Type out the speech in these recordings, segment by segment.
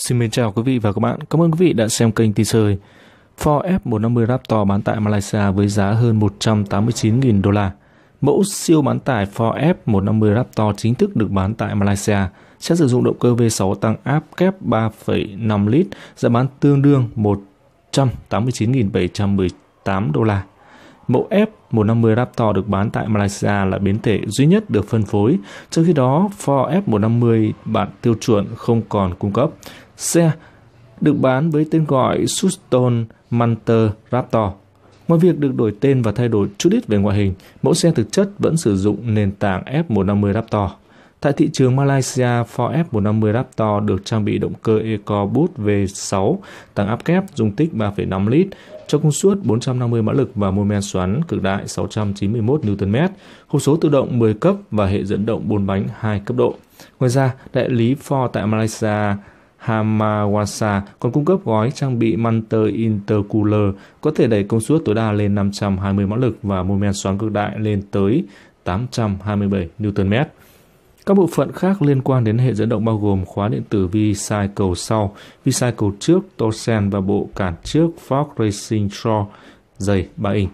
Xin mến chào quý vị và các bạn. Cảm ơn quý vị đã xem kênh Tin Sơi. Ford F150 Raptor bán tại Malaysia với giá hơn 189.000 đô la. Mẫu siêu bán tải Ford F150 Raptor chính thức được bán tại Malaysia sẽ sử dụng động cơ V6 tăng áp kép 3,5 lít, giá bán tương đương 189.718 đô la. Mẫu F150 Raptor được bán tại Malaysia là biến thể duy nhất được phân phối, trong khi đó Ford F150 bản tiêu chuẩn không còn cung cấp. Xe được bán với tên gọi Suston Manter Raptor. Ngoài việc được đổi tên và thay đổi chút ít về ngoại hình, mẫu xe thực chất vẫn sử dụng nền tảng F150 Raptor. Tại thị trường Malaysia, Ford F150 Raptor được trang bị động cơ EcoBoost V6, tăng áp kép, dung tích 3,5 lít, cho công suất 450 mã lực và mô men xoắn cực đại 691 Nm, hộp số tự động 10 cấp và hệ dẫn động 4 bánh 2 cấp độ. Ngoài ra, đại lý Ford tại Malaysia Hamawasa còn cung cấp gói trang bị Manter Intercooler có thể đẩy công suất tối đa lên 520 mã lực và mô men xoắn cực đại lên tới 827 Nm. Các bộ phận khác liên quan đến hệ dẫn động bao gồm khóa điện tử v cầu sau, v cầu trước Tosen và bộ cản trước Ford Racing Shore dày 3 inch.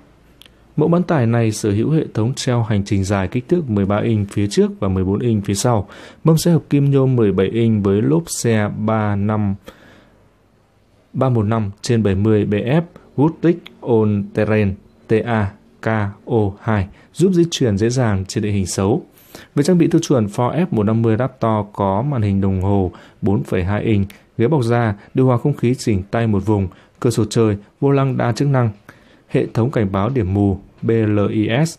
Mẫu bán tải này sở hữu hệ thống treo hành trình dài kích thước 13 inch phía trước và 14 inch phía sau. Mâm xe hợp kim nhôm 17 inch với lốp xe 35 315 trên 70 BF Goodrich On Terrain TA 2 giúp di chuyển dễ dàng trên địa hình xấu. Với trang bị tiêu chuẩn Ford F150 Raptor có màn hình đồng hồ 4,2 inch, ghế bọc da, điều hòa không khí chỉnh tay một vùng, cửa sổ trời, vô lăng đa chức năng, hệ thống cảnh báo điểm mù, BLIS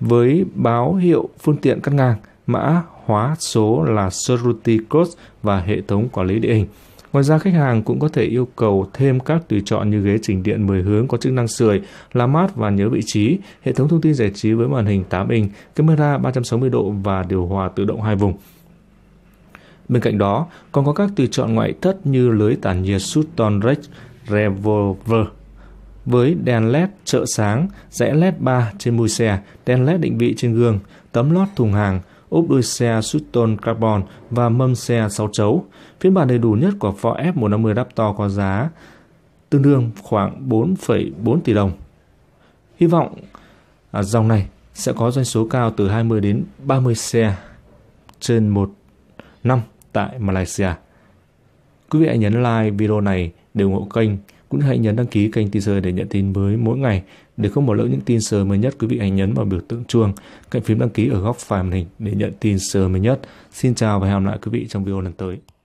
với báo hiệu phương tiện cắt ngang, mã hóa số là Security Code và hệ thống quản lý địa hình. Ngoài ra, khách hàng cũng có thể yêu cầu thêm các tùy chọn như ghế chỉnh điện 10 hướng có chức năng sưởi, làm mát và nhớ vị trí, hệ thống thông tin giải trí với màn hình 8 inch, camera 360 độ và điều hòa tự động hai vùng. Bên cạnh đó, còn có các tùy chọn ngoại thất như lưới tản nhiệt Sutton Rex Revolver, với đèn LED trợ sáng, rẽ LED 3 trên mui xe, đèn LED định vị trên gương, tấm lót thùng hàng, ốp đuôi xe Sutton Carbon và mâm xe 6 chấu. Phiên bản đầy đủ nhất của Ford F150 Raptor có giá tương đương khoảng 4,4 tỷ đồng. Hy vọng à, dòng này sẽ có doanh số cao từ 20 đến 30 xe trên một năm tại Malaysia. Quý vị hãy nhấn like video này để ủng hộ kênh cũng hãy nhấn đăng ký kênh teaser để nhận tin mới mỗi ngày để không bỏ lỡ những tin sớm mới nhất quý vị hãy nhấn vào biểu tượng chuông cạnh phím đăng ký ở góc phải màn hình để nhận tin sớm mới nhất. Xin chào và hẹn gặp lại quý vị trong video lần tới.